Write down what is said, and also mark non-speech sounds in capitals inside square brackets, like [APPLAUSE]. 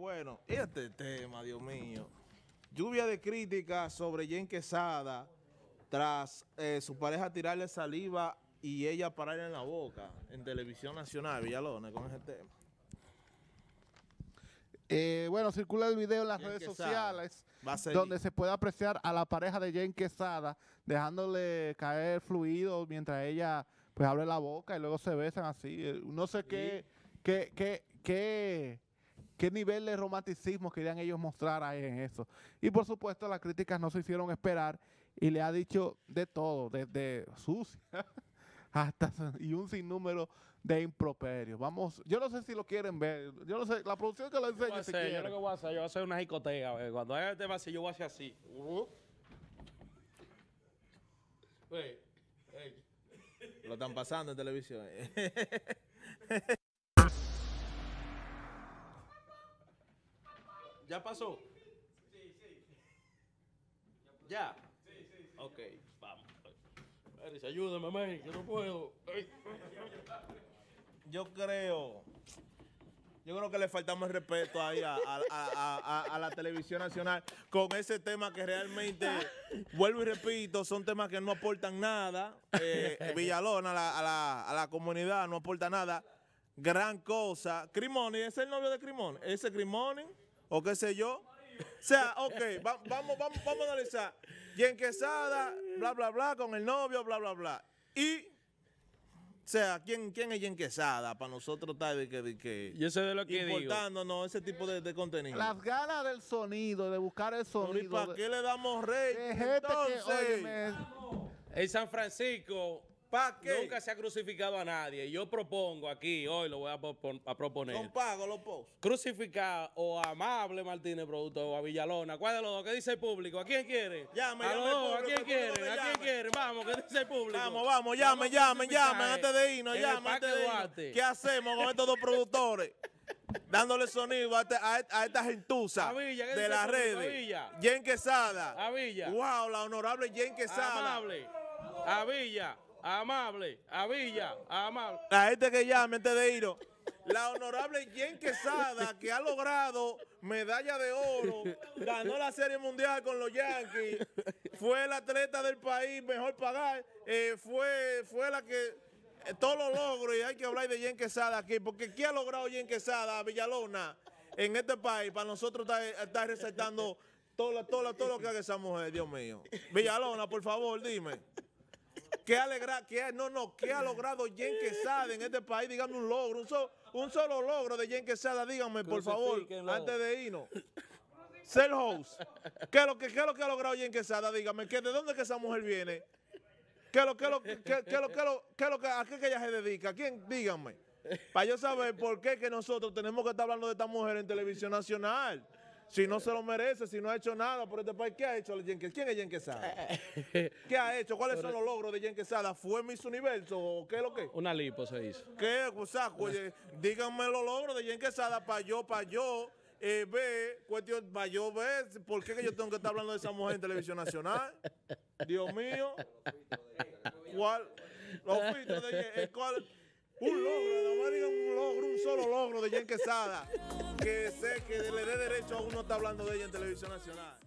bueno. este tema, Dios mío. Lluvia de críticas sobre Jen Quesada tras eh, su pareja tirarle saliva y ella pararle en la boca en Televisión Nacional, Villalona, con ese tema. Eh, bueno, circula el video en las redes sociales donde se puede apreciar a la pareja de Jen Quesada dejándole caer fluido mientras ella pues abre la boca y luego se besan así. Eh, no sé qué, qué, qué, qué qué nivel de romanticismo querían ellos mostrar ahí en eso. Y por supuesto las críticas no se hicieron esperar y le ha dicho de todo, desde sucia [LAUGHS] hasta y un sinnúmero de improperios. Vamos, yo no sé si lo quieren ver, yo no sé, la producción que lo enseña, yo si Yo que voy a hacer, yo voy a una jicotea, cuando haya el tema así, yo voy a hacer así. Lo están pasando en televisión. Eh. [LAUGHS] ¿Ya pasó? Sí, sí. ¿Ya? Sí, sí. ok, vamos. Ayúdeme, ayúdame, no puedo. Yo creo. Yo creo que le faltamos respeto ahí a, la televisión nacional con ese tema que realmente, vuelvo y repito, son temas que no aportan nada. Eh, [LAUGHS] Villalona, a la, comunidad, no aporta nada. Gran cosa. Crimoni, ¿es el novio de Crimoni? ¿Ese Crimoni? o qué sé yo. O sea, ok, vamos, vamos, a analizar. Y en Quesada, bla, bla, bla, con el novio, bla, bla, bla. Y, o sea, ¿quién, quién es Yen Quesada? Para nosotros tal que, que... Yo sé de lo que Importándonos ese tipo de, contenido. Las ganas del sonido, de buscar el sonido. ¿Y para qué le damos rey? Entonces... en San Francisco, Nunca se ha crucificado a nadie. Yo propongo aquí, hoy lo voy a, proponer. Con Pago los posts. Crucificado o Amable Martínez Producto o a Villalona. ¿Cuál de los dos? ¿Qué dice el público? ¿A quién quiere? Llame, a ¿A quién quiere? ¿A quién quiere? Vamos, ¿qué dice el público? Vamos, vamos, llame, llamen, llame Antes de irnos, llamen. Antes de irnos. ¿Qué hacemos con estos dos productores? [LAUGHS] dándole sonido a, este, estas esta gentuza de las redes. Jen Quesada. A Villa. Wow, la honorable Jen Quesada. A Villa amable, a Villa, amable. La gente que llame te de La honorable Jen Quesada, que ha logrado medalla de oro, ganó la Serie Mundial con los Yankees, fue la atleta del país mejor pagar, eh, fue, fue la que eh, todo lo logro y hay que hablar de Jen Quesada aquí, porque ¿qué ha logrado Jen Quesada, Villalona, en este país? Para nosotros está, está resaltando todo, todo, todo lo que haga esa mujer, Dios mío. Villalona, por favor, dime. ¿Qué alegra, qué, no, no, qué ha logrado Jen Quesada en este país? Díganme un logro, un, un solo logro de Jen Quesada, díganme, por favor, antes de irnos. Ser host. ¿Qué es, lo que, lo que ha logrado Jen Quesada? Dígame, ¿de dónde que esa mujer viene? ¿Qué lo que, lo, qué ella se dedica? ¿Quién? Díganme. Para yo saber por qué que nosotros tenemos que estar hablando de esta mujer en televisión nacional. Si no se lo merece, si no ha hecho nada por este país, ¿qué ha hecho Jen ¿Quién es Jen Quesada? [LAUGHS] ¿Qué ha hecho? ¿Cuáles son los logros de Jen Quesada? ¿Fue Miss Universo o qué es lo que? Una lipo se hizo. ¿Qué? O sea, díganme los logros de Jen Quesada para yo, para yo eh, ve, cuestión, para yo ver, ¿por qué yo tengo que estar hablando de esa mujer en televisión nacional? Dios mío. ¿Cuál? Los filtros de eh, ¿cuál? Un logro de logro de Jen Quesada, que sé que le dé derecho a uno está hablando de ella en televisión nacional.